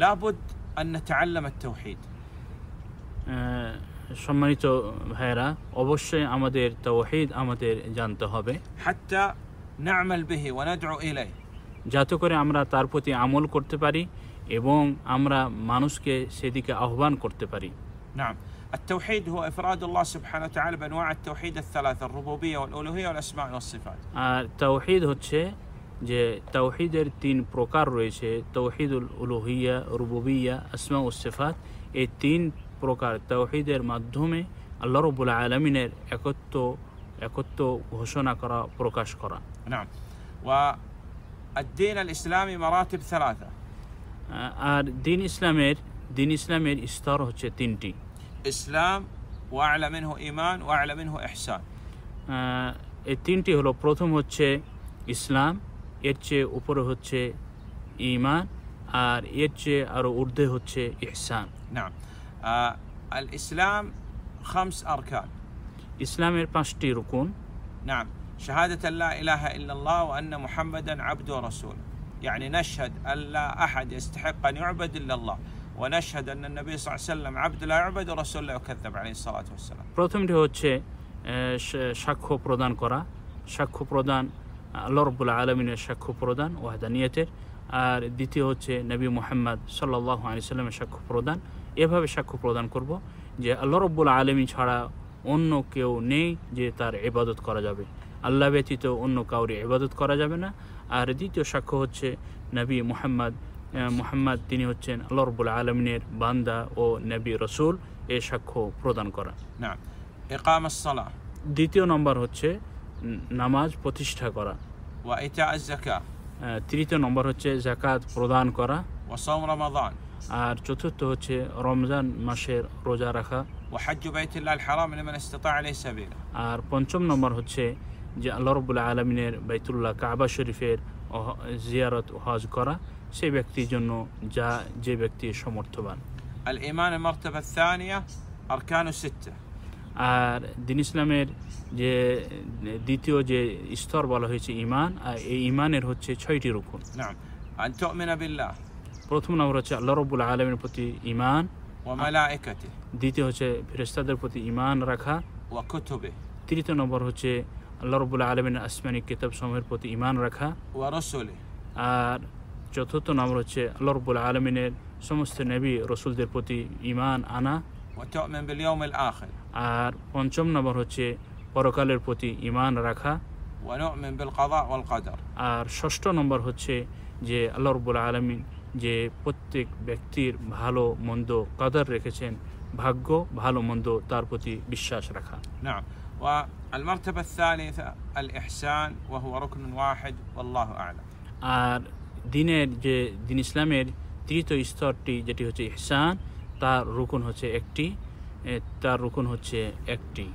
لابد أن نتعلم التوحيد সম্মানিত ভাইরা অবশ্যই আমাদের তাওহীদ আমাদের জানতে হবে حتى نعمل به وندعو اليه ইলাইহি করে আমরা তার প্রতি আমল করতে পারি এবং আমরা মানুষকে সেদিকে আহ্বান করতে পারি نعم التوحيد هو إفراد الله سبحانه وتعالى بأنواع التوحيد الثلاثة الربوبية والألوهية والأسماء والصفات التوحيد آه، هو যে তাওহিদের তিন প্রকার রয়েছে তৌহিদুল উলুহিয়া রুবুবিয়া আসমা উসেফাত এই তিন প্রকার তৌহিদের মাধ্যমে আল্লাহ রবুল আলমিনের একত্র একত্র ঘোষণা করা প্রকাশ করা ইসলামী আর দিন ইসলামের দিন ইসলামের স্তর হচ্ছে তিনটি ইসলাম ওয়ালা মিনহু ইমান ওয়ালা মিনহু ইহসান এই তিনটি হলো প্রথম হচ্ছে ইসলাম এর চেয়ে উপরে হচ্ছে ঈমান আর এর চেয়ে আরো ঊর্ধে হচ্ছে ইহসান نعم ইসলাম خمس أركان ইসলামের পাঁচটি রুকুন نعم شهادة لا إله إلا الله وأن محمدا عبد ورسول يعني نشهد أن لا أحد يستحق أن يعبد إلا الله ونشهد أن النبي صلى الله عليه وسلم عبد لا يعبد ورسول لا يكذب عليه الصلاة والسلام প্রথমটি হচ্ছে সাক্ষ্য প্রদান করা সাক্ষ্য প্রদান আল্লাহ রব্বুল আলমিনের সাক্ষ্য প্রদান ওয়াহদানিয়তের আর দ্বিতীয় হচ্ছে নবী মোহাম্মদ সাল্লাহ আলিয়াল্লামের সাক্ষ্য প্রদান এভাবে সাক্ষ্য প্রদান করব যে আল্লাহ রব্বুল আলমী ছাড়া অন্য কেউ নেই যে তার এবাদত করা যাবে আল্লাহ ব্যতীত অন্য কাউরে এবাদত করা যাবে না আর দ্বিতীয় সাক্ষ্য হচ্ছে নবী মোহাম্মদ মোহাম্মদ তিনি হচ্ছেন আল্লাহ রব্বুল আলমিনের বান্দা ও নবী রসুল এ সাক্ষ্য প্রদান করা দ্বিতীয় নম্বর হচ্ছে নামাজ প্রতিষ্ঠা করা ওয়া তৃতীয় নম্বর হচ্ছে জাকাত প্রদান করা আর চতুর্থ হচ্ছে রমজান মাসের রোজা রাখা আর পঞ্চম নম্বর হচ্ছে যে আল্লাহ আলমিনের বাইতুল্লাহ কাবা শরীফের জিয়ারত হজ করা সে ব্যক্তির জন্য যা যে ব্যক্তি সমর্থবান الإيمان المرتبة الثانية আর দিন ইসলামের যে দ্বিতীয় যে স্তর বলা হয়েছে ইমান আর এই ইমানের হচ্ছে ছয়টি রুকুন প্রথম নম্বর হচ্ছে আল্লাহ রবুল আলমের প্রতি ইমান দ্বিতীয় হচ্ছে ফেরেস্তাদের প্রতি ইমান রাখা তৃতীয় নম্বর হচ্ছে আল্লাহ রবুল্লা আলমিন আসমানি কিতাব সমূহের প্রতি ইমান রাখা আর চতুর্থ নম্বর হচ্ছে আল্লাহ রবুল্লা আলমিনের সমস্ত নবী রসুলদের প্রতি ইমান আনা আর পঞ্চম নম্বর হচ্ছে পরকালের প্রতি ইমান রাখা আর ষষ্ঠ নম্বর হচ্ছে যে আল্লাহ রবুল আলমিন যে প্রত্যেক ব্যক্তির ভালো মন্দ কাদার রেখেছেন ভাগ্য ভালো মন্দ তার প্রতি বিশ্বাস রাখা না والمرتبة الثالثة الإحسان وهو ركن واحد والله أعلم আর দিনের যে দিন ইসলামের তৃতীয় স্তরটি যেটি হচ্ছে ইহসান তার রুকুন হচ্ছে একটি তার রুকুন হচ্ছে একটি